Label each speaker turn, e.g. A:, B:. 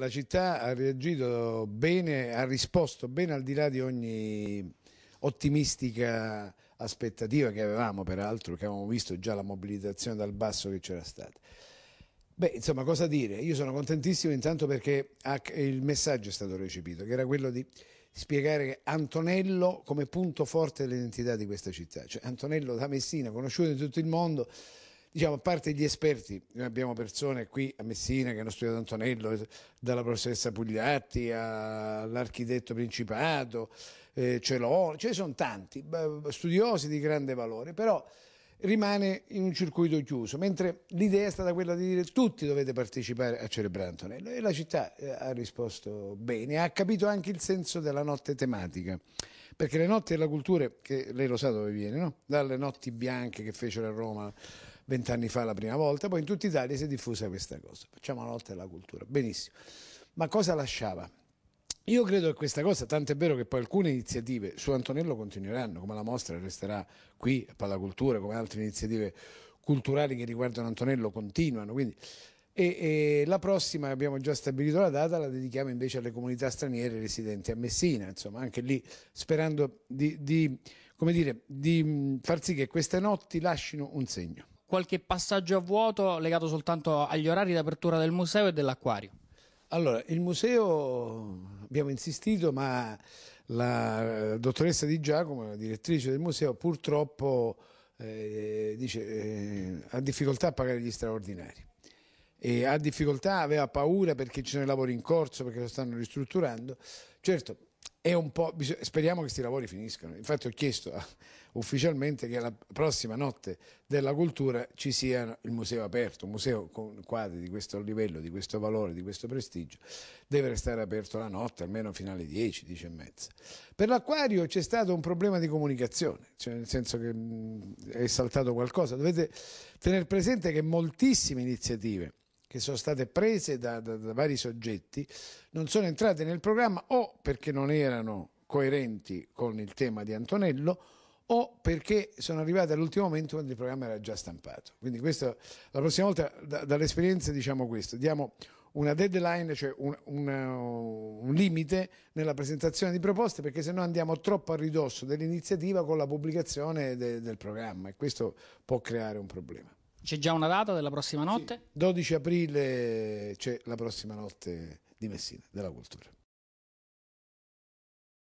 A: La città ha reagito bene, ha risposto bene al di là di ogni ottimistica aspettativa che avevamo peraltro, che avevamo visto già la mobilitazione dal basso che c'era stata. Beh, insomma, cosa dire? Io sono contentissimo intanto perché il messaggio è stato recepito, che era quello di spiegare Antonello come punto forte dell'identità di questa città. Cioè Antonello da Messina, conosciuto in tutto il mondo, diciamo, a parte gli esperti, noi abbiamo persone qui a Messina che hanno studiato Antonello, dalla professoressa Pugliatti all'architetto Principato, eh, Celò, ce ne sono tanti, studiosi di grande valore, però rimane in un circuito chiuso, mentre l'idea è stata quella di dire tutti dovete partecipare a Celebrare Antonello e la città eh, ha risposto bene, ha capito anche il senso della notte tematica, perché le notti della cultura, che lei lo sa dove viene, no? dalle notti bianche che fecero a Roma vent'anni fa la prima volta, poi in tutta Italia si è diffusa questa cosa. Facciamo la lotta alla cultura, benissimo. Ma cosa lasciava? Io credo che questa cosa, tanto è vero che poi alcune iniziative su Antonello continueranno, come la mostra resterà qui a Palla Cultura, come altre iniziative culturali che riguardano Antonello continuano. Quindi, e, e, la prossima, abbiamo già stabilito la data, la dedichiamo invece alle comunità straniere residenti a Messina, insomma anche lì sperando di, di, dire, di far sì che queste notti lasciano un segno qualche passaggio a vuoto legato soltanto agli orari di apertura del museo e dell'acquario. Allora, il museo abbiamo insistito, ma la eh, dottoressa Di Giacomo, la direttrice del museo, purtroppo eh, dice, eh, ha difficoltà a pagare gli straordinari. E ha difficoltà, aveva paura perché ci sono i lavori in corso, perché lo stanno ristrutturando. Certo, è un po', speriamo che questi lavori finiscano. Infatti ho chiesto a, ufficialmente che la prossima notte della cultura ci sia il museo aperto, un museo con quadri di questo livello, di questo valore, di questo prestigio, deve restare aperto la notte, almeno fino alle 10, 10 e mezza. Per l'acquario c'è stato un problema di comunicazione, cioè nel senso che mh, mm, è saltato qualcosa. Dovete tenere presente che moltissime iniziative che sono state prese da, da, da vari soggetti non sono entrate nel programma o perché non erano coerenti con il tema di Antonello o perché sono arrivate all'ultimo momento quando il programma era già stampato. Quindi questa, la prossima volta da, dall'esperienza diciamo questo, diamo una deadline, cioè un, un, uh, un, limite nella presentazione di proposte perché se no andiamo troppo a ridosso dell'iniziativa con la pubblicazione de, del programma e questo può creare un problema. C'è già una data della prossima notte? Sì, 12 aprile c'è la prossima notte di Messina, della cultura.